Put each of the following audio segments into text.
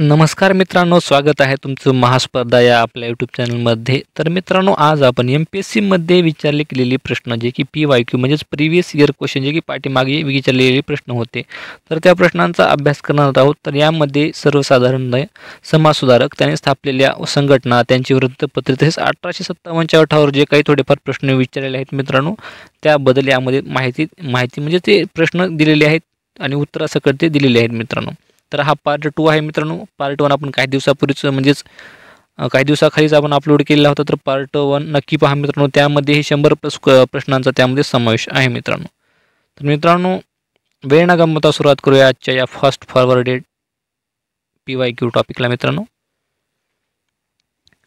नमस्कार मित्रांनो स्वागत आहे तुमचं महास्पर्धा या आपल्या यूट्यूब चॅनलमध्ये तर मित्रांनो आज आपण एम पी एस सीमध्ये विचारले केलेले प्रश्न जे की पी वाय क्यू म्हणजेच प्रिव्हियस इयर क्वेश्चन जे की पाठीमागे विचारलेले प्रश्न होते तर त्या प्रश्नांचा अभ्यास करणार आहोत तर यामध्ये सर्वसाधारण समाजसुधारक त्याने स्थापलेल्या संघटना त्यांची वृत्तपत्रे तसेच अठराशे सत्तावन्नच्या अठावर जे काही थोडेफार प्रश्न विचारलेले आहेत मित्रांनो त्याबद्दल यामध्ये माहिती माहिती म्हणजे ते प्रश्न दिलेले आहेत आणि उत्तरासकट ते दिलेले आहेत मित्रांनो तर हा पार्ट टू आहे मित्रांनो पार्ट वन आपण काही दिवसापूर्वीच म्हणजेच काही दिवसाखालीच आपण अपलोड केलेला होता तर पार्ट वन नक्की पहा मित्रांनो त्यामध्ये हे शंभर प्रश्नांचा त्यामध्ये समावेश आहे मित्रांनो तर मित्रांनो वेळ न गमता सुरुवात करूया आजच्या या first forwarded P Y Q टॉपिकला मित्रांनो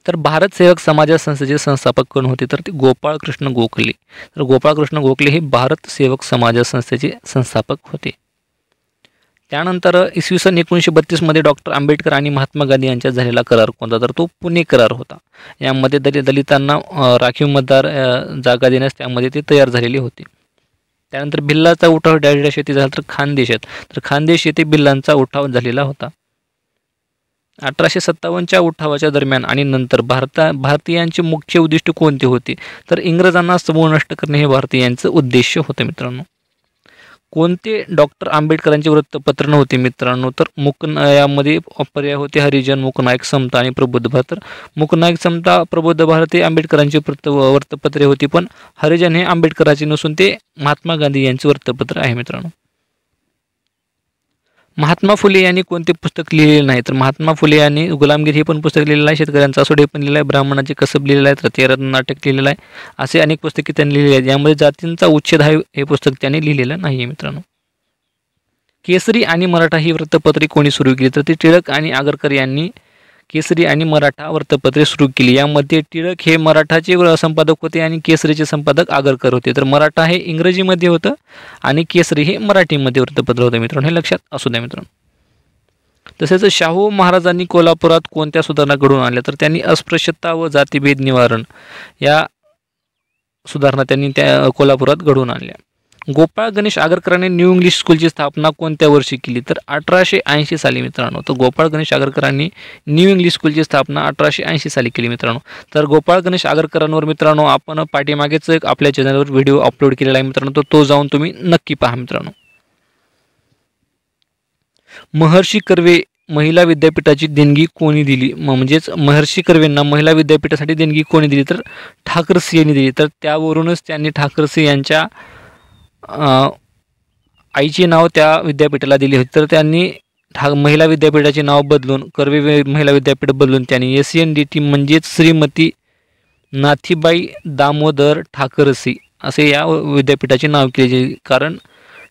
तर भारत सेवक समाज संस्थेचे संस्थापक कोण होते तर ते गोपाळकृष्ण गोखले तर गोपाळकृष्ण गोखले हे भारत सेवक समाज संस्थेचे संस्थापक होते त्यानंतर इसवी सन एकोणीसशे बत्तीसमध्ये डॉक्टर आंबेडकर आणि महात्मा गांधी यांच्यात झालेला करार कोणता तर तो पुणे करार होता यामध्ये दलित दलितांना राखीव मतदार जागा देण्यास त्यामध्ये ते तयार झालेली होती त्यानंतर भिल्लाचा उठाव डॅश येथे झाला तर खानदेशात तर खानदेश येथे भिल्लांचा उठाव झालेला होता अठराशे सत्तावन्नच्या उठावाच्या दरम्यान आणि नंतर भारता भारतीयांचे मुख्य उद्दिष्ट कोणते होते तर इंग्रजांना समूळ नष्ट करणे हे भारतीयांचं उद्देश होतं मित्रांनो कोणते डॉक्टर आंबेडकरांचे वृत्तपत्र नव्हते मित्रांनो तर मुक यामध्ये पर्याय होते हरिजन मुकनायक समता आणि प्रबुद्ध भारत तर मुकनायक समता प्रबुद्ध भारत हे आंबेडकरांचे वृत्तपत्रे होती पण हरिजन हे आंबेडकरांचे नसून ते महात्मा गांधी यांचे वृत्तपत्र आहे मित्रांनो महात्मा फुले यांनी कोणते पुस्तक लिहिलेले नाही तर महात्मा फुले यांनी गुलामगिरी हे पण पुस्तक लिहिलेलं आहे शेतकऱ्यांचा हे पण लिहिलं आहे ब्राह्मणाचे कसब लिहिलेलं आहे रत्न नाटक लिहिलेलं आहे असे अनेक पुस्तके त्यांनी लिहिले आहेत यामध्ये जातींचा उच्छेद आहे हे पुस्तक त्यांनी लिहिलेलं नाही मित्रांनो केसरी आणि मराठा ही वृत्तपत्रे कोणी सुरू केली तर ती टिळक आणि आगरकर यांनी केसरी आणि मराठा वृत्तपत्रे सुरू केली यामध्ये टिळक हे मराठाचे संपादक होते आणि केसरीचे संपादक आगरकर होते तर मराठा हे इंग्रजीमध्ये होतं आणि केसरी हे मराठीमध्ये वृत्तपत्र होतं मित्रांनो हे लक्षात असू द्या मित्रांनो तसेच शाहू महाराजांनी कोल्हापुरात कोणत्या सुधारणा घडवून आणल्या तर त्यांनी अस्पृश्यता व जातीभेद निवारण या सुधारणा त्यांनी त्या कोल्हापुरात घडवून आणल्या गोपाळ गणेश आगरकरांनी न्यू इंग्लिश स्कूलची स्थापना कोणत्या वर्षी केली तर अठराशे ऐंशी साली मित्रांनो तर गोपाळ गणेश आगरकरांनी न्यू इंग्लिश स्कूलची स्थापना अठराशे ऐंशी साली केली मित्रांनो तर गोपाळ गणेश आगरकरांवर मित्रांनो आपण पाठीमागेच एक आपल्या चॅनलवर व्हिडिओ अपलोड केलेला आहे मित्रांनो तर तो जाऊन तुम्ही नक्की पहा मित्रांनो महर्षी कर्वे महिला विद्यापीठाची देणगी कोणी दिली म्हणजेच महर्षी कर्वेंना महिला विद्यापीठासाठी देणगी कोणी दिली तर ठाकरसी यांनी दिली तर त्यावरूनच त्यांनी ठाकरसी यांच्या आईचे नाव त्या विद्यापीठाला दिले होते तर त्यांनी ठा महिला विद्यापीठाचे नाव बदलून कर्वे महिला विद्यापीठ बदलून त्यांनी S C N D T म्हणजेच श्रीमती नाथीबाई दामोदर ठाकरसी असे या विद्यापीठाचे नाव केले कारण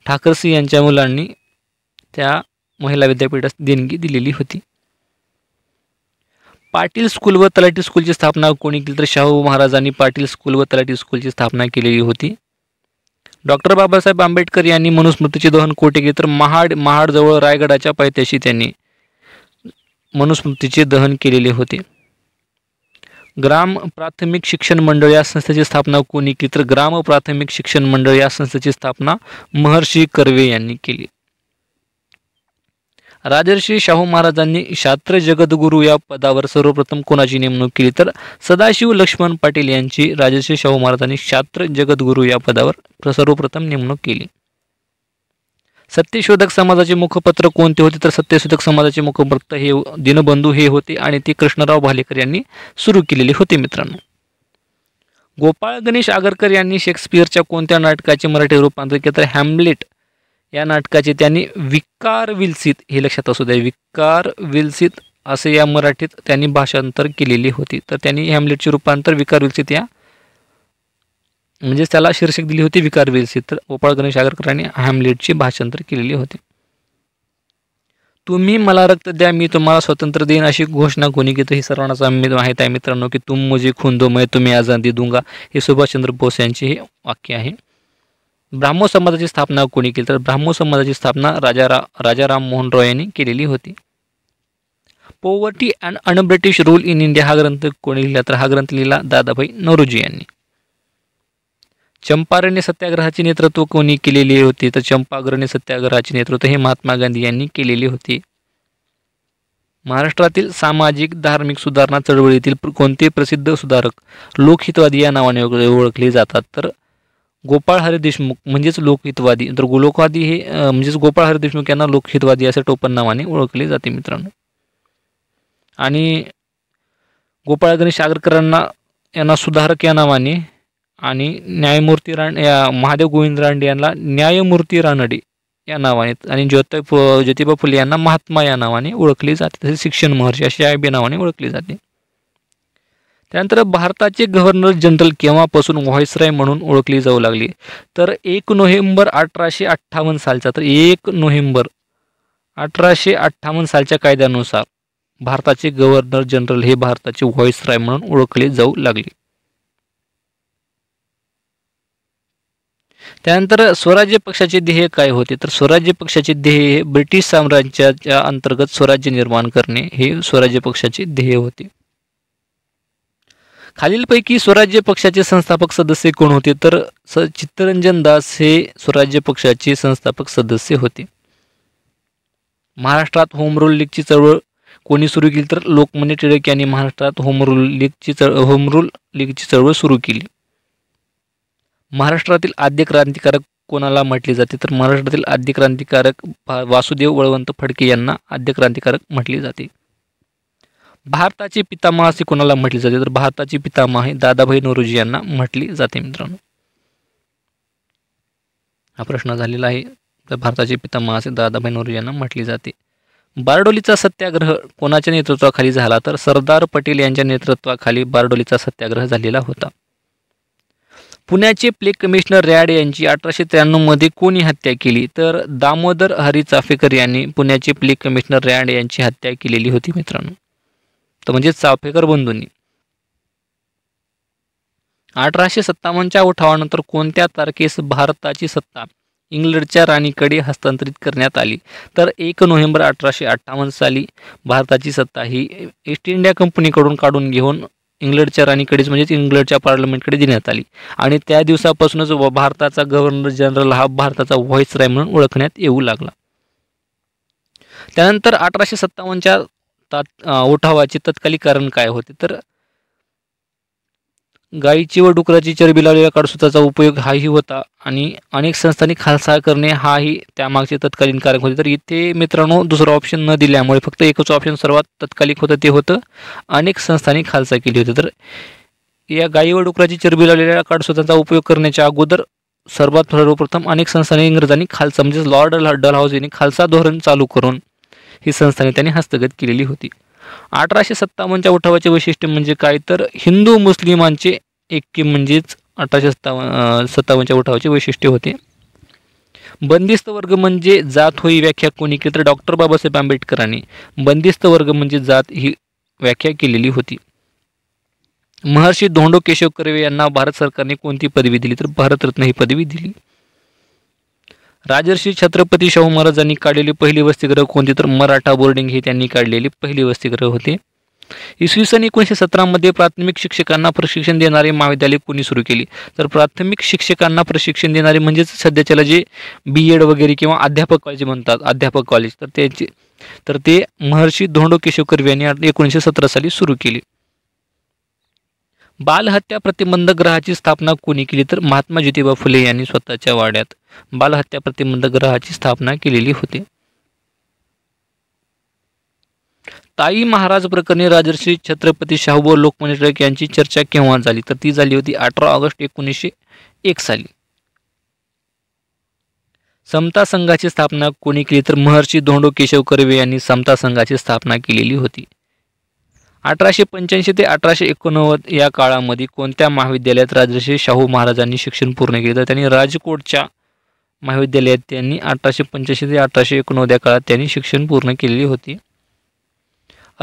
ठाकरसी यांच्या मुलांनी त्या महिला विद्यापीठास देणगी दिलेली होती पाटील स्कूल व तलाठी स्कूलची स्थापना कोणी केली तर शाहू महाराजांनी पाटील स्कूल व तलाठी स्कूलची स्थापना केलेली होती डॉक्टर बाबासाहेब आंबेडकर यांनी मनुस्मृतीचे दहन कोठे केले तर महाड महाडजवळ रायगडाच्या पायथ्याशी त्यांनी मनुस्मृतीचे दहन केलेले होते ग्राम प्राथमिक शिक्षण मंडळ या संस्थेची स्थापना कोणी केली तर ग्राम प्राथमिक शिक्षण मंडळ या संस्थेची स्थापना महर्षी कर्वे यांनी केली राजर्षी शाहू महाराजांनी शास्त्र जगद्गुरु या पदावर सर्वप्रथम कोणाची नेमणूक केली तर सदाशिव लक्ष्मण पाटील यांची राजर्षी शाहू महाराजांनी शास्त्र जगद्गुरु या पदावर सर्वप्रथम नेमणूक केली सत्यशोधक समाजाचे मुखपत्र कोणते होते तर सत्यशोधक समाजाचे मुखपत्र हे दिनबंधू हे होते आणि ते कृष्णराव भालेकर यांनी सुरू केलेले होते मित्रांनो गोपाळ गणेश आगरकर यांनी शेक्सपियरच्या कोणत्या नाटकाचे मराठी रूपांतर केले तर हॅमलेट या नाटकाचे त्यांनी विकार विलसित हे लक्षात असू द्या विकार विलसित असे या मराठीत त्यांनी भाषांतर केलेली होती तर त्यांनी हॅमलेटचे रूपांतर विकार विलसित या म्हणजेच त्याला शीर्षक दिली होती विकार विलसित तर गोपाळ गणेश आगरकरांनी हॅमलेटचे भाषांतर केलेली होते तुम्ही मला रक्त द्या मी तुम्हाला स्वतंत्र देईन अशी घोषणा कोणी ही ही सर्वांना माहीत आहे मित्रांनो की तुम मुझे खुंदो मैं तुम्ही आजादी दुंगा हे सुभाषचंद्र बोस यांचे हे वाक्य आहे ब्राह्मो समाजाची स्थापना कोणी केली तर ब्राह्मो समाजाची स्थापना राजा रा राजा राम मोहन रॉय यांनी केलेली होती poverty and un British rule in India हा ग्रंथ कोणी लिहिला तर हा ग्रंथ लिहिला दादाभाई नवरोजी यांनी चंपारण्य सत्याग्रहाचे नेतृत्व कोणी केलेले होते तर चंपाग्रण्य सत्याग्रहाचे नेतृत्व हे महात्मा गांधी यांनी केलेले होते महाराष्ट्रातील सामाजिक धार्मिक सुधारणा चळवळीतील कोणते प्रसिद्ध सुधारक लोकहितवादी या नावाने ओळखले जातात तर गोपाळ हरी देशमुख म्हणजेच लोकहितवादी तर गोलोकवादी हे म्हणजेच गोपाळ हरी देशमुख यांना लोकहितवादी असे टोपण नावाने ओळखले जाते मित्रांनो आणि गोपाळ गणेश आगरकरांना यांना सुधारक या नावाने आणि न्यायमूर्ती रान या महादेव गोविंद रानडे यांना न्यायमूर्ती रानडे या नावाने आणि ज्योति ज्योतिबा फुले यांना महात्मा या नावाने ओळखले जाते तसेच शिक्षण महर्षी अशा या नावाने ओळखले जाते त्यानंतर भारताचे गव्हर्नर जनरल केव्हापासून व्हॉइसराय म्हणून ओळखली जाऊ लागली तर एक नोव्हेंबर अठराशे अठ्ठावन्न सालचा तर एक नोव्हेंबर अठराशे अठ्ठावन्न सालच्या कायद्यानुसार भारताचे गव्हर्नर जनरल हे भारताचे व्हॉईसराय म्हणून ओळखले जाऊ लागले त्यानंतर स्वराज्य पक्षाचे ध्येय काय होते तर स्वराज्य पक्षाचे ध्येय हे ब्रिटिश साम्राज्याच्या अंतर्गत स्वराज्य निर्माण करणे हे स्वराज्य पक्षाचे ध्येय होते खालीलपैकी स्वराज्य पक्षाचे संस्थापक सदस्य कोण होते तर स चित्तरंजन दास हे स्वराज्य पक्षाचे संस्थापक सदस्य होते महाराष्ट्रात होम रूल लीगची चळवळ कोणी सुरू केली तर लोकमान्य टिळक यांनी महाराष्ट्रात होम रूल लीगची चळ होम रूल लीगची चळवळ सुरू केली महाराष्ट्रातील आद्य क्रांतिकारक कोणाला म्हटले जाते तर महाराष्ट्रातील आद्य क्रांतिकारक वासुदेव वळवंत फडके यांना आद्य क्रांतिकारक म्हटले जाते भारताचे पितामह असे कोणाला म्हटले जाते तर भारताचे पितामह हे दादाभाई नौरोजी यांना म्हटली जाते मित्रांनो हा प्रश्न झालेला आहे तर भारताचे पितामह असे दादाभाई नौरोजी यांना म्हटले जाते बारडोलीचा सत्याग्रह कोणाच्या नेतृत्वाखाली झाला तर सरदार पटेल यांच्या नेतृत्वाखाली बारडोलीचा सत्याग्रह झालेला होता पुण्याचे प्ले कमिशनर रॅड यांची अठराशे त्र्याण्णवमध्ये कोणी हत्या केली तर दामोदर हरी चाफेकर यांनी पुण्याचे प्ले कमिशनर रॅड यांची हत्या केलेली होती मित्रांनो तर म्हणजेच चाफेकर बंधूंनी अठराशे सत्तावन्नच्या उठावानंतर कोणत्या तारखेस भारताची सत्ता इंग्लंडच्या राणीकडे हस्तांतरित करण्यात आली तर एक नोव्हेंबर अठराशे अठ्ठावन्न साली भारताची सत्ता ही ईस्ट इंडिया कंपनीकडून काढून घेऊन इंग्लंडच्या राणीकडेच म्हणजेच इंग्लंडच्या पार्लमेंटकडे देण्यात आली आणि त्या दिवसापासूनच भारताचा गव्हर्नर जनरल हा भारताचा व्हॉइस राय म्हणून ओळखण्यात येऊ लागला त्यानंतर अठराशे सत्तावन्नच्या तात उठावाचे तत्कालीकरण कारण काय होते तर गायीची व डुकराची चरबी लावलेल्या काडसुताचा उपयोग हाही होता आणि अनेक संस्थांनी खालसा करणे हाही त्यामागचे तत्कालीन कारण होते तर इथे मित्रांनो दुसरा ऑप्शन न दिल्यामुळे फक्त एकच ऑप्शन सर्वात तत्कालिक होतं ते होतं अनेक संस्थांनी खालसा केली होती तर या गायी व डुकराची चरबी लावलेल्या काडसुताचा उपयोग करण्याच्या अगोदर सर्वात सर्वप्रथम अनेक संस्थांनी इंग्रजांनी खालसा म्हणजेच लॉर्ड हाऊस यांनी खालसा धोरण चालू करून ही संस्थाने त्यांनी हस्तगत केलेली होती अठराशे सत्तावन्नच्या उठावाचे वैशिष्ट्य म्हणजे काय तर हिंदू मुस्लिमांचे एक म्हणजेच अठराशे सत्तावन्न सत्तावन्नच्या उठावाचे वैशिष्ट्य होते बंदिस्त वर्ग म्हणजे जात होई व्याख्या कोणी केली तर डॉक्टर बाबासाहेब आंबेडकरांनी बंदिस्त वर्ग म्हणजे जात ही व्याख्या केलेली होती महर्षी धोंडो केशव कर्वे यांना भारत सरकारने कोणती पदवी दिली तर भारतरत्न ही पदवी दिली राजर्षी छत्रपती शाहू महाराजांनी काढलेली पहिली वसतिग्रह कोणती तर मराठा बोर्डिंग ही त्यांनी काढलेली पहिली वसतिग्रह होते इसवी सन एकोणीसशे सतरामध्ये प्राथमिक शिक्षकांना प्रशिक्षण देणारे महाविद्यालय कोणी सुरू केली तर प्राथमिक शिक्षकांना प्रशिक्षण देणारे म्हणजेच सध्याच्याला जे बी एड वगैरे किंवा अध्यापक कॉलेज म्हणतात अध्यापक कॉलेज तर त्याचे तर ते महर्षी धोंडो केशव कर्वे यांनी एकोणीसशे सतरा साली सुरू केली बालहत्या प्रतिबंधक ग्रहाची स्थापना कोणी केली तर महात्मा ज्योतिबा फुले यांनी स्वतःच्या वाड्यात बालहत्या प्रतिबंध ग्रहाची स्थापना केलेली होती ताई महाराज प्रकरणी राजर्षी छत्रपती शाहू व लोकमान्य टिळक यांची चर्चा केव्हा झाली तर ती झाली होती अठरा ऑगस्ट एकोणीसशे एक साली समता संघाची स्थापना कोणी केली तर महर्षी धोंडो केशव कर्वे यांनी समता संघाची स्थापना केलेली होती अठराशे पंच्याऐंशी ते अठराशे एकोणनव्वद या काळामध्ये कोणत्या महाविद्यालयात राजर्षी शाहू महाराजांनी शिक्षण पूर्ण केले तर त्यांनी राजकोटच्या महाविद्यालयात त्यांनी अठराशे पंच्याऐंशी ते अठराशे एकोणनव्वद या काळात त्यांनी शिक्षण पूर्ण केलेली होती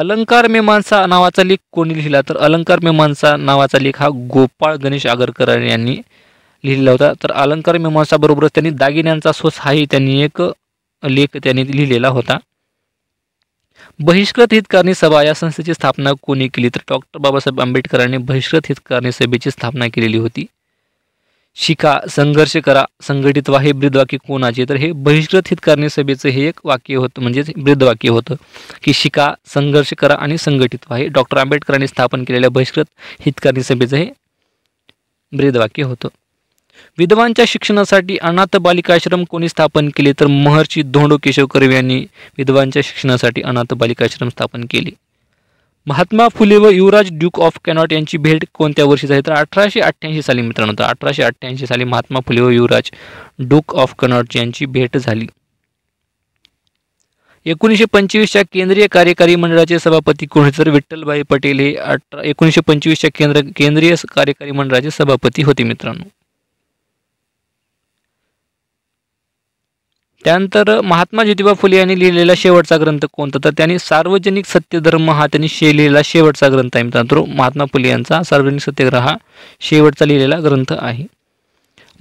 अलंकार मीमांसा नावाचा लेख कोणी लिहिला तर अलंकार मीमांसा नावाचा लेख हा गोपाळ गणेश आगरकर यांनी लिहिलेला होता तर अलंकार मीमांसाबरोबरच त्यांनी दागिन्यांचा सोस हाही त्यांनी एक लेख त्यांनी लिहिलेला होता बहिष्कृत हितकारणी सभा या संस्थेची स्थापना कोणी केली तर डॉक्टर बाबासाहेब आंबेडकरांनी बहिष्कृत हितकारणी सभेची स्थापना केलेली होती शिका संघर्ष करा संघटित व्हा हे ब्रीदवाक्य कोणाचे तर हे बहिष्कृत हितकारणी सभेचं हे एक वाक्य होतं म्हणजेच ब्रिदवाक्य होतं की शिका संघर्ष करा आणि संघटित व्हा हे डॉक्टर आंबेडकरांनी स्थापन केलेल्या बहिष्कृत हितकारणी सभेचं हे ब्रीदवाक्य होतं विधवांच्या शिक्षणासाठी अनाथ बालिकाश्रम कोणी स्थापन केले तर महर्षी धोंडो केशव कर्वे यांनी विधवांच्या शिक्षणासाठी अनाथ बालिकाश्रम स्थापन केले महात्मा फुले व युवराज ड्यूक ऑफ कॅनॉट यांची भेट कोणत्या वर्षी झाली तर अठराशे अठ्ठ्याऐंशी साली मित्रांनो तर अठराशे अठ्ठ्याऐंशी साली महात्मा फुले व युवराज ड्यूक ऑफ कनॉट यांची भेट झाली एकोणीसशे पंचवीसच्या केंद्रीय कार्यकारी मंडळाचे सभापती कोण तर विठ्ठलभाई पटेल हे अठरा एकोणीसशे पंचवीसच्या केंद्र केंद्रीय कार्यकारी मंडळाचे सभापती होते मित्रांनो त्यानंतर महात्मा ज्योतिबा फुले यांनी लिहिलेला शेवटचा ग्रंथ कोणता तर त्यांनी सार्वजनिक सत्यधर्म हा त्यांनी शे लिहिलेला शेवटचा ग्रंथ आहे मित्रांनो महात्मा फुले यांचा सार्वजनिक सत्याग्रह हा शेवटचा लिहिलेला ग्रंथ आहे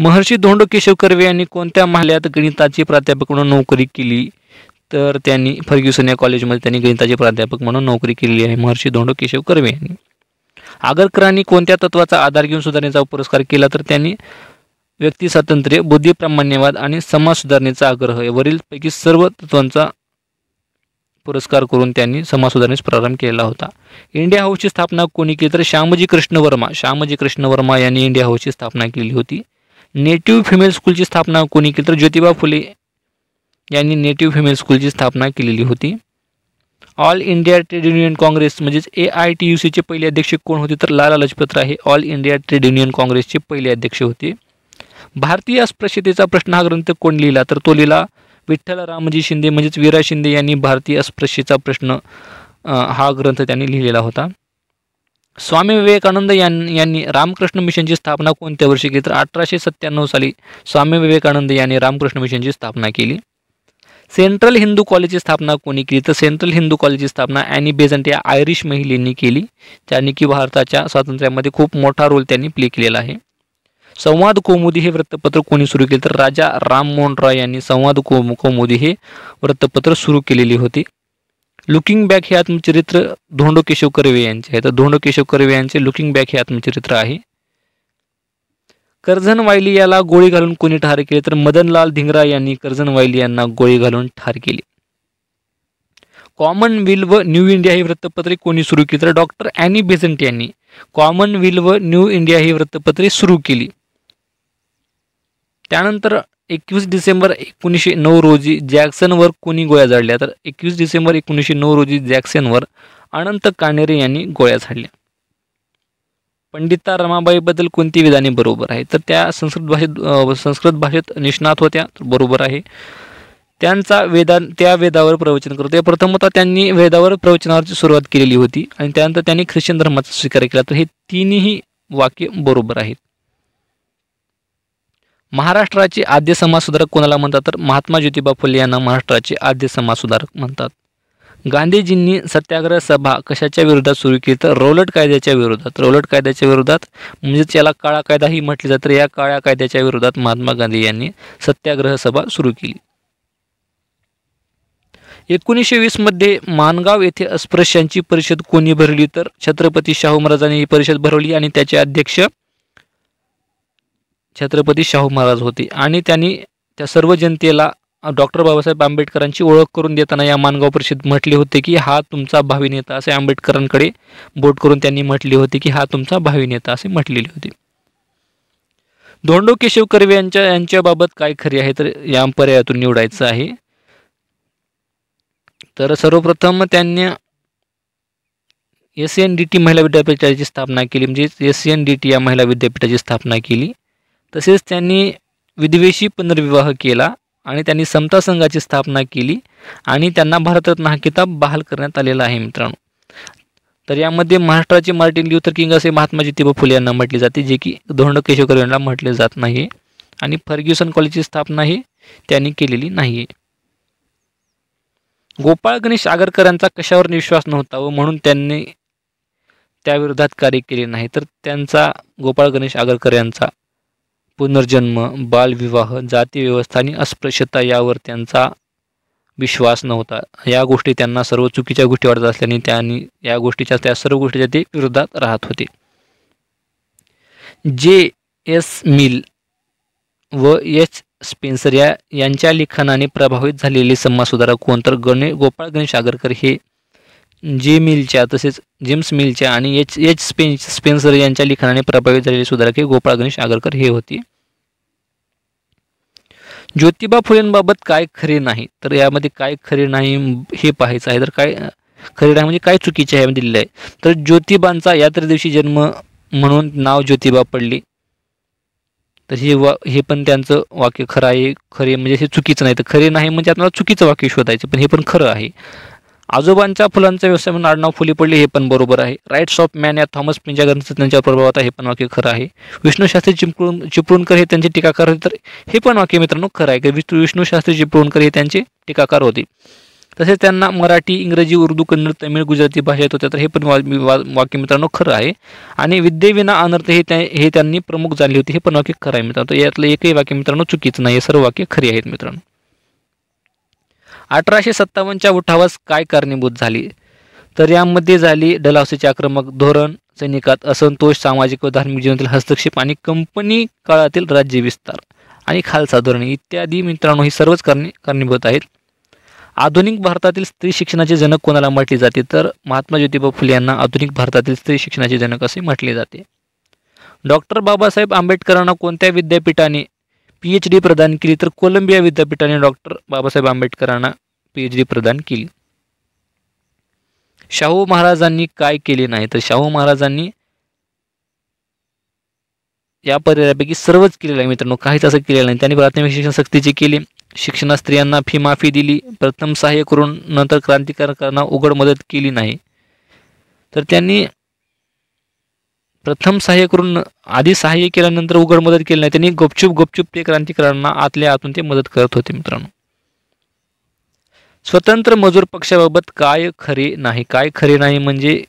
महर्षी धोंडो केशव कर्वे यांनी कोणत्या महाल्यात गणिताचे प्राध्यापक म्हणून नोकरी केली तर त्यांनी फर्ग्युसन या कॉलेजमध्ये त्यांनी गणिताचे प्राध्यापक म्हणून नोकरी केलेली आहे महर्षी धोंडो केशव कर्वे यांनी आगरकरांनी कोणत्या तत्वाचा आधार घेऊन सुधारण्याचा पुरस्कार केला तर त्यांनी व्यक्ती स्वातंत्र्य बुद्धिप्रामाण्यवाद आणि समाज सुधारणेचा आग्रह वरीलपैकी सर्व तत्वांचा पुरस्कार करून त्यांनी समाज सुधारणेस प्रारंभ केला होता इंडिया हाऊसची स्थापना कोणी केली तर श्यामजी कृष्ण वर्मा श्यामजी कृष्ण वर्मा यांनी इंडिया हाऊसची स्थापना केली होती नेटिव्ह फिमेल स्कूलची स्थापना कोणी केली तर ज्योतिबा फुले यांनी नेटिव्ह फिमेल स्कूलची स्थापना केलेली होती All India Trade Union Congress म्हणजेच ए आय टी यू सीचे पहिले अध्यक्ष कोण होते तर लाला लजपत राय हे ऑल इंडिया ट्रेड युनियन काँग्रेसचे पहिले अध्यक्ष होते भारतीय अस्पृश्यतेचा प्रश्न हा ग्रंथ कोण लिहिला तर तो लिहिला विठ्ठल रामजी शिंदे म्हणजेच वीरा शिंदे यांनी भारतीय अस्पृश्यतेचा प्रश्न हा ग्रंथ त्यांनी लिहिलेला होता स्वामी विवेकानंद यांनी रामकृष्ण मिशनची स्थापना कोणत्या वर्षी केली तर अठराशे सत्त्याण्णव साली स्वामी विवेकानंद यांनी रामकृष्ण मिशनची स्थापना केली सेंट्रल हिंदू कॉलेजची स्थापना कोणी केली तर सेंट्रल हिंदू कॉलेजची स्थापना ॲनी बेझंट या आयरिश महिलेंनी केली ज्यांनी की भारताच्या स्वातंत्र्यामध्ये खूप मोठा रोल त्यांनी प्ले केलेला आहे संवाद कौमुदी हे वृत्तपत्र कोणी सुरू केले तर राजा राममोहन राय यांनी संवाद कौम कौमुदी हे वृत्तपत्र सुरू केलेली होती लुकिंग बॅक हे आत्मचरित्र धोंडो केशव कर्वे यांचे आहे तर धोंडो केशव कर्वे यांचे लुकिंग बॅक हे आत्मचरित्र आहे कर्झन वायली याला गोळी घालून कोणी ठार केले तर मदनलाल धिंगरा यांनी कर्झन वायली यांना गोळी घालून ठार केली विल व न्यू इंडिया हे वृत्तपत्रे कोणी सुरू केली तर डॉक्टर अॅनी बेझंट यांनी कॉमन विल व न्यू इंडिया ही वृत्तपत्रे सुरू केली त्यानंतर एकवीस डिसेंबर एकोणीसशे नऊ रोजी जॅक्सनवर कोणी गोळ्या झाडल्या तर एकवीस डिसेंबर एकोणीसशे नऊ रोजी जॅक्सनवर अनंत कानेरे यांनी गोळ्या झाडल्या पंडिता रमाबाईबद्दल कोणती विधाने बरोबर आहे तर त्या संस्कृत भाषेत संस्कृत भाषेत निष्णात होत्या बरोबर आहे त्यांचा वेदा त्या वेदावर प्रवचन करतो या प्रथमतः त्यांनी वेदावर प्रवचनावरची सुरुवात केलेली होती आणि त्यानंतर त्यांनी ख्रिश्चन धर्माचा स्वीकार केला तर हे तीनही वाक्य बरोबर आहेत महाराष्ट्राचे आद्य समाजसुधारक कोणाला म्हणतात तर महात्मा ज्योतिबा फुले यांना महाराष्ट्राचे आद्य समाजसुधारक म्हणतात गांधीजींनी सत्याग्रह सभा कशाच्या विरोधात सुरू केली तर रौलट कायद्याच्या विरोधात रौलट कायद्याच्या विरोधात म्हणजेच याला काळा कायदाही म्हटले जातं या काळ्या कायद्याच्या विरोधात महात्मा गांधी यांनी सत्याग्रह सभा सुरू केली एकोणीसशे वीसमध्ये मानगाव येथे अस्पृश्यांची परिषद कोणी भरली तर छत्रपती शाहू महाराजांनी ही परिषद भरवली आणि त्याचे अध्यक्ष छत्रपती शाहू महाराज होते आणि त्यांनी त्या सर्व जनतेला डॉक्टर बाबासाहेब आंबेडकरांची ओळख करून देताना या मानगाव परिषद म्हटले होते की हा तुमचा भावी नेता असे आंबेडकरांकडे बोट करून त्यांनी म्हटले होते की हा तुमचा भावी नेता असे म्हटलेले होते धोंडो केशव कर्वे यांच्या यांच्याबाबत काय खरी आहे तर या पर्यायातून निवडायचं आहे तर सर्वप्रथम त्यांनी एस एन डी टी महिला विद्यापीठाची स्थापना केली म्हणजे एस एन डी टी या महिला विद्यापीठाची स्थापना केली तसेच त्यांनी विधवेशी पुनर्विवाह केला आणि त्यांनी समता संघाची स्थापना केली आणि त्यांना भारतरत्न हा किताब बहाल करण्यात आलेला आहे मित्रांनो तर यामध्ये महाराष्ट्राचे मार्टिन ल्युथर किंग असे महात्मा ज्योतिबा फुले यांना म्हटले जाते जे की धोंड केशवकर यांना म्हटले जात नाही आणि फर्ग्युसन कॉलेजची स्थापना ही त्यांनी केलेली नाही गोपाळ गणेश आगरकर यांचा कशावर विश्वास नव्हता व म्हणून त्यांनी त्याविरोधात कार्य केले नाही तर त्यांचा गोपाळ गणेश आगरकर यांचा पुनर्जन्म बालविवाह व्यवस्था आणि अस्पृश्यता यावर त्यांचा विश्वास नव्हता या गोष्टी त्यांना सर्व चुकीच्या गोष्टी वाटत असल्याने त्यांनी या गोष्टीच्या त्या सर्व गोष्टीच्या ते विरोधात राहत होते जे एस मिल व एच स्पेन्सर या यांच्या लिखाणाने प्रभावित झालेले समाजसुधारक कोण तर गणे गोपाळ गणेश आगरकर हे जे मिलच्या तसेच जेम्स मिलच्या आणि एच एच स्पेन स्पेन्सर यांच्या लिखाणाने प्रभावित झालेले सुधारक हे गोपाळ गणेश आगरकर हे होते ज्योतिबा फुलेंबाबत काय खरे नाही तर यामध्ये काय खरे नाही हे पाहायचं आहे तर काय खरे नाही म्हणजे काय चुकीचे आहे दिलेलं आहे तर ज्योतिबांचा यात्रे दिवशी जन्म म्हणून नाव ज्योतिबा पडली तर हे वा हे पण त्यांचं वाक्य खरं आहे खरे म्हणजे हे चुकीचं नाही तर खरे नाही म्हणजे आपल्याला चुकीचं वाक्य शोधायचं पण हे पण खरं आहे आजोबांचा फुलांचा व्यवसाय म्हणून आडनाव फुली पडले हे पण बरोबर आहे राईट्स ऑफ मॅन या थॉमस पिंजा ग्रंथ त्यांच्यावर प्रभाव हे पण वाक्य खरं आहे विष्णूशास्त्री चिपळूण चिपळूणकर हे त्यांचे टीकाकार होते तर हे पण वाक्य मित्रांनो खरं आहे की विष्णूशास्त्री चिपळूणकर हे त्यांचे टीकाकार होते तसेच त्यांना मराठी इंग्रजी उर्दू कन्नड तमिळ गुजराती भाषा येत होत्या तर हे पण वाक्य मित्रांनो खरं आहे आणि विद्येविना अनर्थ हे त्या हे त्यांनी प्रमुख झाले होते हे पण वाक्य खरं आहे मित्रांनो यातलं एकही वाक्य मित्रांनो चुकीचं नाही हे सर्व वाक्य खरी आहेत मित्रांनो अठराशे सत्तावन्नच्या उठावास काय कारणीभूत झाली तर यामध्ये झाली डलावसीचे आक्रमक धोरण सैनिकात असंतोष सामाजिक व धार्मिक जीवनातील हस्तक्षेप आणि कंपनी काळातील राज्य विस्तार आणि खालसा धोरणे इत्यादी मित्रांनो ही सर्वच कारणे कारणीभूत आहेत आधुनिक भारतातील स्त्री शिक्षणाचे जनक कोणाला म्हटले जाते तर महात्मा ज्योतिबा फुले यांना आधुनिक भारतातील स्त्री शिक्षणाचे जनक असे म्हटले जाते डॉक्टर बाबासाहेब आंबेडकरांना कोणत्या विद्यापीठाने पी एच डी प्रदान केली तर कोलंबिया विद्यापीठाने डॉक्टर बाबासाहेब आंबेडकरांना पी एच डी प्रदान केली शाहू महाराजांनी काय केले नाही तर शाहू महाराजांनी या पर्यायापैकी सर्वच केलेलं आहे मित्रांनो काहीच असं केलेलं नाही त्यांनी प्राथमिक शिक्षण सक्तीचे केले शिक्षणा स्त्रियांना फी माफी दिली प्रथम सहाय्य करून नंतर क्रांतिकारकांना उघड मदत केली नाही तर त्यांनी प्रथम सहाय्य करून आधी सहाय्य केल्यानंतर उघड मदत केली नाही त्यांनी गोपचुप गोपचुप ते क्रांतिकारांना आतल्या आतून ते मदत करत होते मित्रांनो स्वतंत्र मजूर पक्षाबाबत काय खरे नाही काय खरे नाही म्हणजे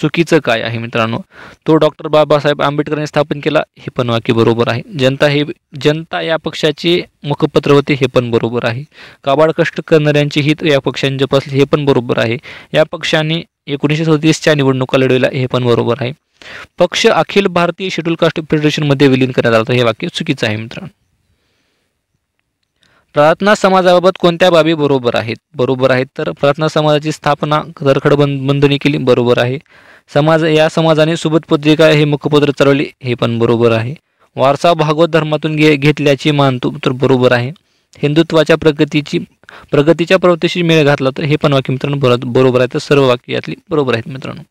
चुकीचं काय आहे मित्रांनो तो डॉक्टर बाबासाहेब आंबेडकरांनी स्थापन केला हे पण वाक्य बरोबर आहे जनता हे जनता या पक्षाचे मुखपत्र होते हे पण बरोबर आहे काबाड कष्ट करणाऱ्यांचे हित या पक्षांनी जपासले हे पण बरोबर आहे या पक्षाने एकोणीसशे सदतीसच्या निवडणुका लढविला हे पण बरोबर आहे पक्ष अखिल भारतीय शेड्यूल कास्ट फेडरेशनमध्ये विलीन करण्यात आलं हे वाक्य चुकीचं आहे मित्रांनो प्रार्थना समाजाबाबत कोणत्या बाबी बरोबर आहेत बरोबर आहेत तर प्रार्थना समाजाची स्थापना दरखड बंधनी केली बरोबर आहे समाज या समाजाने सुबत पत्रिका हे मुखपत्र चालवले हे पण बरोबर आहे वारसा भागवत धर्मातून घे घेतल्याची मानतो तर बरोबर आहे हिंदुत्वाच्या प्रगतीची प्रगतीच्या प्रवृत्तीशी मेळ घातला तर हे पण वाक्य मित्रांनो बरोबर आहे तर सर्व वाक्यातली बरोबर आहेत मित्रांनो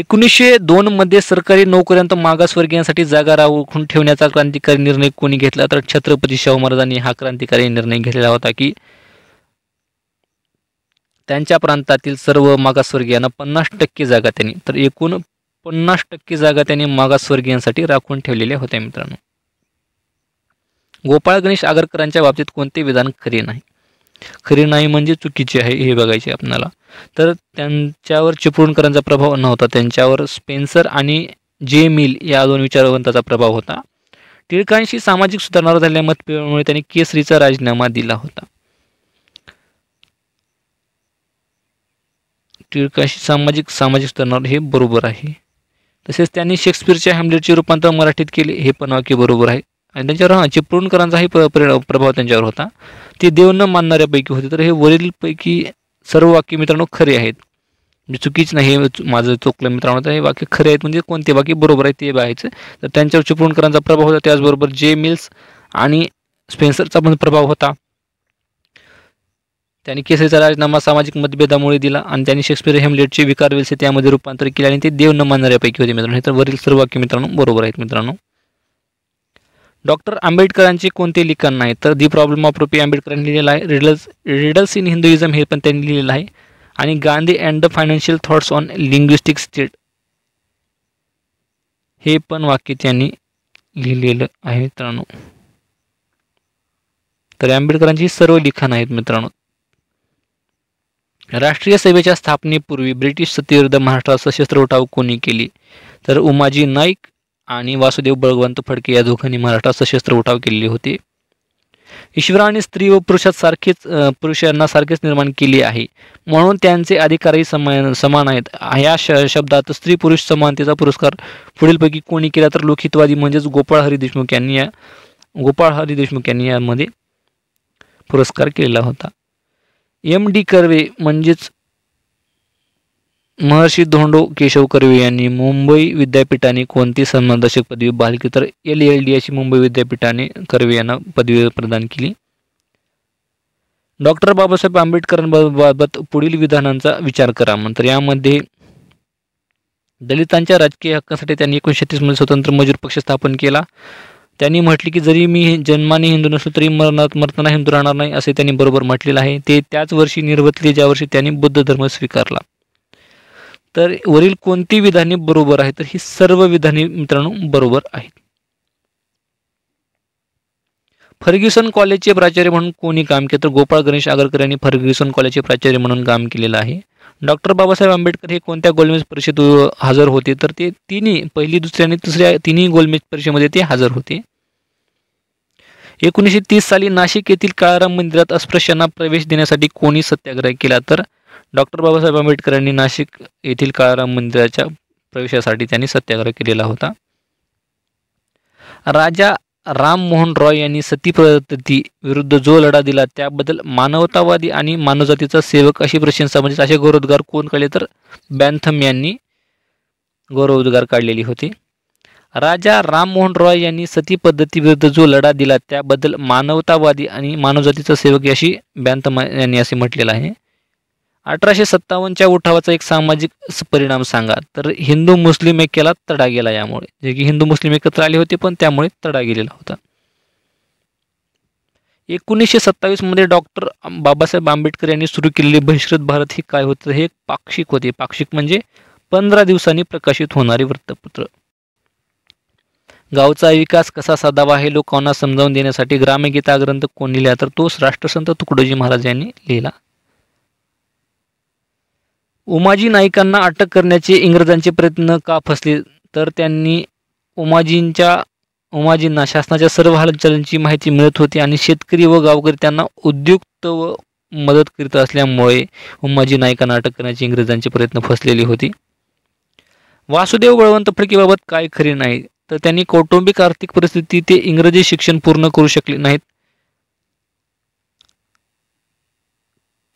एकोणीसशे दोन मध्ये सरकारी नोकऱ्यांत मागासवर्गीयांसाठी जागा राखून ठेवण्याचा क्रांतिकारी निर्णय कोणी घेतला तर छत्रपती शाहू महाराजांनी हा क्रांतिकारी निर्णय घेतलेला होता की त्यांच्या प्रांतातील सर्व मागासवर्गीयांना पन्नास टक्के जागा त्यांनी तर एकूण पन्नास टक्के जागा त्यांनी मागासवर्गीयांसाठी राखून ठेवलेल्या होत्या मित्रांनो गोपाळ गणेश आगरकरांच्या बाबतीत कोणते विधान खरे नाही खरे नाही म्हणजे चुकीचे आहे हे बघायचे आपल्याला तर त्यांच्यावर चिपळूणकरांचा प्रभाव नव्हता त्यांच्यावर स्पेन्सर आणि जे मिल या दोन विचारवंताचा प्रभाव होता टिळकांशी सामाजिक सुधारणावर झालेल्या मतभेदामुळे त्यांनी केसरीचा राजीनामा दिला होता टिळकांशी सामाजिक सामाजिक सुधारणा हे बरोबर आहे तसेच त्यांनी शेक्सपिअरच्या हॅमलेटचे रूपांतर मराठीत केले हे पण वाक्य बरोबर आहे आणि त्यांच्यावर हां चिपळूणकरांचाही प्रभाव त्यांच्यावर होता ते देव न मानणाऱ्यापैकी होते तर हे वरीलपैकी सर्व वाक्य मित्रांनो खरे आहेत म्हणजे चुकीच नाही हे माझं चुकलं मित्रांनो तर हे वाक्य खरे आहेत म्हणजे कोणते वाक्य बरोबर आहे ते बघायचं तर त्यांच्यावर चिपळूणकरांचा प्रभाव होता त्याचबरोबर जे मिल्स आणि स्पेन्सरचा पण प्रभाव होता त्यांनी केसरीचा राजनामा सामाजिक मतभेदामुळे दिला आणि त्यांनी शेक्सपियर हेमलेटचे विकार वेलसे त्यामध्ये रूपांतर केले आणि ते देव न मानणाऱ्यापैकी होते मित्रांनो हे तर वरील सर्व वाक्य मित्रांनो बरोबर आहेत मित्रांनो डॉक्टर आंबेडकरांचे कोणते लिखाण नाही तर दी प्रॉब्लेम ऑफ रुपी आंबेडकरांनी लिहिलेलं आहे रिडल्स रिडल्स इन हिंदुइझम हे पण त्यांनी लिहिलेलं आहे आणि Gandhi and the financial thoughts on linguistic state हे पण वाक्य त्यांनी लिहिलेलं आहे मित्रांनो तर आंबेडकरांची सर्व लिखाण आहेत मित्रांनो राष्ट्रीय सेवेच्या स्थापनेपूर्वी ब्रिटिश सत्तेविरुद्ध महाराष्ट्रात सशस्त्र उठाव कोणी केली तर उमाजी नाईक आणि वासुदेव बळवंत फडके या दोघांनी मराठा सशस्त्र उठाव केले होते ईश्वराने स्त्री व पुरुषात सारखेच पुरुषांना सारखेच निर्माण केले आहे म्हणून त्यांचे अधिकारही समान समान आहेत या श शब्दात स्त्री पुरुष समानतेचा पुरस्कार पुढीलपैकी कोणी केला तर लोकहितवादी म्हणजेच गोपाळ हरी देशमुख यांनी या गोपाळ हरी देशमुख यांनी यामध्ये पुरस्कार केलेला होता एम डी कर्वे म्हणजेच महर्षी धोंडो केशव कर्वे यांनी मुंबई विद्यापीठाने कोणती सन्मानदर्शक पदवी बहाल तर एल एल डी अशी मुंबई विद्यापीठाने कर्वे यांना पदवी प्रदान केली डॉक्टर बाबासाहेब आंबेडकरांबाबत पुढील विधानांचा विचार करा म्हणतर यामध्ये दलितांच्या राजकीय हक्कासाठी त्यांनी एकोणीसशे मध्ये स्वतंत्र मजूर पक्ष स्थापन केला त्यांनी म्हटले की जरी मी जन्माने हिंदू नसलो तरी मरणात मरताना हिंदू राहणार नाही असे त्यांनी बरोबर म्हटलेलं आहे ते त्याच वर्षी निर्वतले ज्या वर्षी त्यांनी बुद्ध धर्म स्वीकारला तर वरील कोणती विधाने बरोबर आहे तर ही सर्व विधाने मित्रांनो बरोबर आहेत फर्ग्युसन कॉलेजचे प्राचार्य म्हणून कोणी काम केलं तर गोपाळ गणेश आगरकर यांनी फर्ग्युसन कॉलेजचे प्राचार्य म्हणून काम केलेलं आहे डॉक्टर बाबासाहेब आंबेडकर हे कोणत्या गोलमेज परिषदेत हजर होते तर ते तिन्ही पहिली दुसऱ्या आणि तिसऱ्या तिन्ही गोलमेज परिषदेमध्ये ते हजर होते एकोणीसशे तीस साली नाशिक येथील काळाराम मंदिरात अस्पृश्यांना प्रवेश देण्यासाठी कोणी सत्याग्रह केला तर डॉक्टर बाबासाहेब आंबेडकरांनी नाशिक येथील काळाराम मंदिराच्या प्रवेशासाठी त्यांनी सत्याग्रह केलेला होता राजा राममोहन रॉय यांनी सती पद्धती विरुद्ध जो लढा दिला त्याबद्दल मानवतावादी आणि मानवजातीचा सेवक अशी प्रशंसा म्हणजे असे गौरवोद्गार कोण काढले तर बॅन्थम यांनी गौरवोद्गार काढलेली होती राजा राममोहन रॉय यांनी सती विरुद्ध जो लढा दिला त्याबद्दल मानवतावादी आणि मानवजातीचा सेवक अशी बॅन्थम यांनी असे म्हटलेलं आहे अठराशे सत्तावन्नच्या उठावाचा एक सामाजिक परिणाम सांगा तर हिंदू मुस्लिम एकेला तडा गेला यामुळे जे की हिंदू मुस्लिम एकत्र आले होते पण त्यामुळे तडा गेलेला होता एकोणीसशे सत्तावीसमध्ये डॉक्टर बाबासाहेब आंबेडकर यांनी सुरू केलेले बहिष्कृत भारत हे काय होतं हे एक पाक्षिक होते पाक्षिक म्हणजे पंधरा दिवसांनी प्रकाशित होणारे वृत्तपत्र गावचा विकास कसा साधावा हे लोकांना समजावून देण्यासाठी ग्रामगीता ग्रंथ कोणी लिहिला तर तोच राष्ट्रसंत तुकडोजी महाराज यांनी लिहिला उमाजी नाईकांना अटक करण्याचे इंग्रजांचे प्रयत्न का फसले तर त्यांनी उमाजींच्या उमाजींना शासनाच्या सर्व हालचालींची माहिती मिळत होती आणि शेतकरी व गावकरी त्यांना उद्युक्त व मदत करीत असल्यामुळे उमाजी नाईकांना अटक करण्याचे इंग्रजांचे प्रयत्न फसलेले होते वासुदेव बळवंत फडकेबाबत काय खरे नाही तर त्यांनी कौटुंबिक आर्थिक परिस्थिती ते इंग्रजी शिक्षण पूर्ण करू शकले नाहीत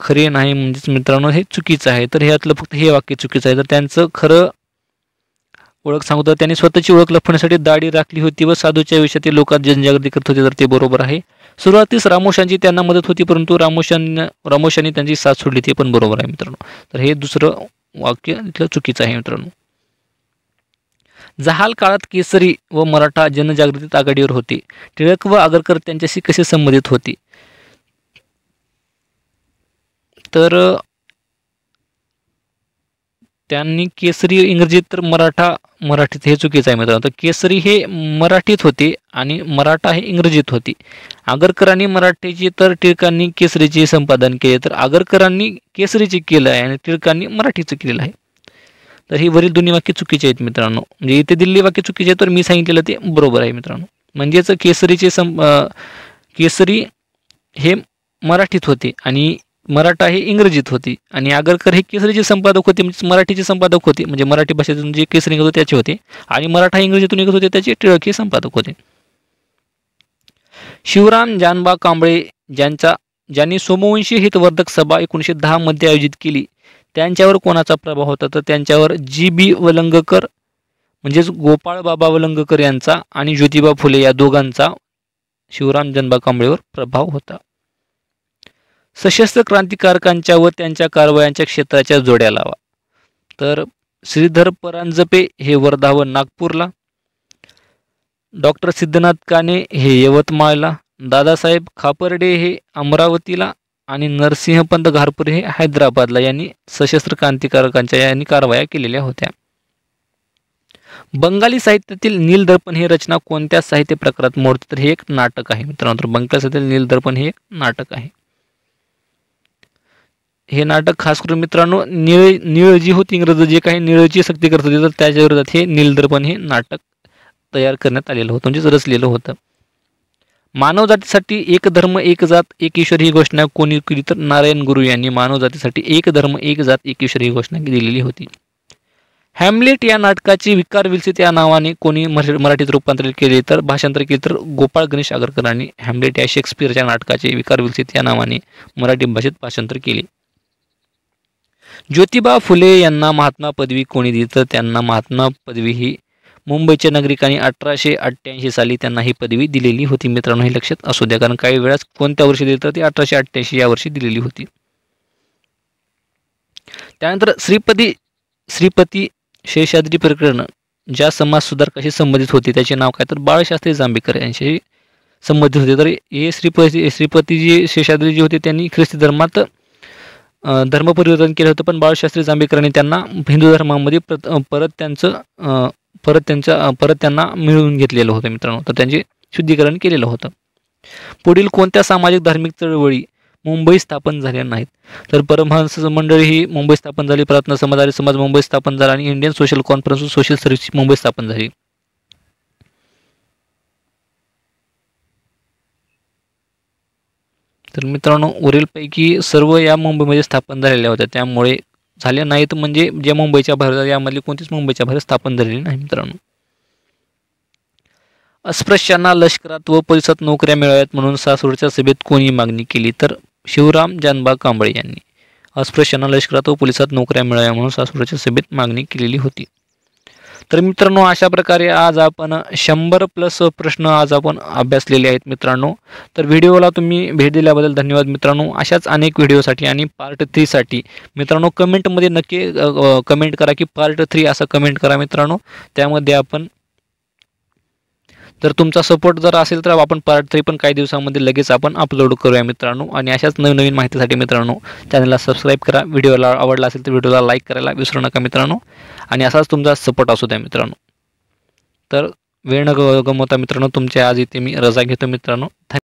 खरे नाही म्हणजेच मित्रांनो हे चुकीचं आहे तर ह्यातलं फक्त हे वाक्य चुकीचं आहे तर त्यांचं खरं ओळख सांगू तर त्यांनी स्वतःची ओळख लपण्यासाठी दाढी राखली होती व साधूच्या आयुष्यात ते लोकात जनजागृती करत होते तर ते बरोबर आहे सुरुवातीस रामोशांची त्यांना मदत होती परंतु रामोशांना रामोशांनी त्यांची साथ सोडली ते पण बरोबर आहे मित्रांनो तर हे दुसरं वाक्य इथलं चुकीचं आहे मित्रांनो जहाल काळात केसरी व मराठा जनजागृतीत आघाडीवर होते टिळक व आगरकर त्यांच्याशी कसे संबंधित होते तर त्यांनी केसरी इंग्रजीत तर मराठा मराठीत हे चुकीचं आहे मित्रांनो तर केसरी हे मराठीत होते आणि मराठा हे इंग्रजीत होती आगरकरांनी मराठीची तर टिळकांनी केसरीचे संपादन केले तर आगरकरांनी केसरीचे केलं आहे आणि टिळकांनी मराठीचं केलेलं आहे तर हे वरील दोन्ही वाक्य चुकीचे आहेत मित्रांनो म्हणजे इथे दिल्ली वाक्य चुकीचे तर मी सांगितलेलं ते बरोबर आहे मित्रांनो म्हणजेच केसरीचे सं केसरी हे मराठीत होते आणि मराठा ही इंग्रजीत होती आणि आगरकर हे केसरीचे संपादक होते म्हणजे मराठीचे संपादक होते म्हणजे मराठी भाषेतून जे केसरी निघत होते त्याचे होते आणि मराठा इंग्रजीतून निघत होते त्याचे टिळक संपादक होते शिवराम जानबा कांबळे ज्यांचा ज्यांनी सोमवंशी हितवर्धक सभा एकोणीसशे दहामध्ये आयोजित केली त्यांच्यावर कोणाचा प्रभाव होता तर त्यांच्यावर जी बी वलंगकर म्हणजेच गोपाळ बाबा वलंगकर यांचा आणि ज्योतिबा फुले या दोघांचा शिवराम जनबा कांबळेवर प्रभाव होता सशस्त्र क्रांतिकारकांच्या व त्यांच्या कारवायांच्या क्षेत्राच्या जोड्या लावा तर श्रीधर परांजपे हे वर्धा व नागपूरला डॉक्टर सिद्धनाथ काने हे यवतमाळला दादासाहेब खापर्डे हे अमरावतीला आणि नरसिंहपंत घारपूर हे हैदराबादला यांनी सशस्त्र क्रांतिकारकांच्या यांनी कारवाया केलेल्या होत्या बंगाली साहित्यातील नीलदर्पण ही रचना कोणत्या साहित्य प्रकारात मोडते तर हे एक नाटक आहे मित्रांनो बंगाली साहित्यातील नीलदर्पण हे एक नाटक आहे हे नाटक खास करून मित्रांनो निळ निळ जी होती इंग्रज जे काही निळची सक्ती करत होती तर त्याच्या विरोधात हे नीलदर्पण हे नाटक तयार करण्यात आलेलं होतं म्हणजे रचलेलं होतं मानवजातीसाठी एक धर्म एक जात एक ईश्वर ही घोषणा कोणी केली तर नारायण गुरु यांनी मानवजातीसाठी एक धर्म एक जात एक ईश्वर ही घोषणा दिलेली होती हॅमलेट या नाटकाची विकार विलसित या नावाने कोणी मराठीत रूपांतरित केले तर भाषांतर केले तर गोपाळ गणेश आगरकरांनी हॅमलेट या शेक्सपियरच्या नाटकाचे विकार विलसित या नावाने मराठी भाषेत भाषांतर केले ज्योतिबा फुले यांना महात्मा पदवी कोणी दिली तर त्यांना महात्मा पदवी ही मुंबईच्या नागरिकांनी अठराशे अठ्ठ्याऐंशी साली त्यांना ही पदवी दिलेली होती मित्रांनो हे लक्षात असू द्या कारण काही वेळा कोणत्या वर्षी दिली तर ती अठराशे अठ्ठ्याऐंशी या वर्षी दिलेली होती त्यानंतर श्रीपती श्रीपती शेषाद्री प्रकरण ज्या समाज सुधारकाशी संबंधित होते त्याचे नाव काय तर बाळशास्त्री जांभेकर यांच्याशी संबंधित होते तर हे श्रीपती श्रीपती जी शेषाद्री जी होते त्यांनी ख्रिस्ती धर्मात धर्म परिवर्तन केलं होतं पण बाळशास्त्री जांभेकरांनी त्यांना हिंदू धर्मामध्ये परत त्यांचं परत त्यांचं परत त्यांना मिळवून घेतलेलं होतं मित्रांनो तर त्यांचे शुद्धीकरण केलेलं होतं पुढील कोणत्या सामाजिक धार्मिक चळवळी मुंबई स्थापन झाल्या नाहीत तर परमहंस मंडळी ही मुंबई स्थापन झाली प्रार्थना समाज समाज मुंबई स्थापन झाला आणि Indian social conference social service Mumbai स्थापन झाली तर मित्रांनो वरीलपैकी सर्व या मुंबईमध्ये स्थापन झालेल्या होत्या त्यामुळे झाल्या नाहीत म्हणजे ज्या मुंबईच्या भारतात यामधली कोणतीच मुंबईच्या भारत स्थापन झालेली नाही मित्रांनो अस्पृश्यांना लष्करात व पोलिसात नोकऱ्या मिळाव्यात म्हणून सासूरच्या सभेत कोणी मागणी केली तर शिवराम जानबा कांबळे यांनी अस्पृश्यांना लष्करात व पोलिसात नोकऱ्या मिळाव्या म्हणून सासूरच्या सभेत मागणी केलेली होती तर मित्रांनो अशा प्रकारे आज आपण शंभर प्लस प्रश्न आज आपण अभ्यासलेले आहेत मित्रांनो तर व्हिडिओला तुम्ही भेट दिल्याबद्दल धन्यवाद मित्रांनो अशाच अनेक व्हिडिओसाठी आणि पार्ट थ्रीसाठी मित्रांनो कमेंटमध्ये नक्की कमेंट करा की पार्ट थ्री असं कमेंट करा मित्रांनो त्यामध्ये आपण जर तुमचा सपोर्ट जर असेल तर आपण पार्ट थ्री पण काही दिवसामध्ये लगेच आपण अपलोड करूया मित्रांनो आणि अशाच नवीन नवीन माहितीसाठी मित्रांनो चॅनलला सबस्क्राईब करा व्हिडिओला आवडला असेल तर व्हिडिओला लाईक करायला विसरू नका मित्रांनो आणि असाच तुमचा सपोर्ट असू द्या मित्रांनो तर वेळ न गमवता मित्रांनो तुमच्या आज इथे मी रजा घेतो मित्रांनो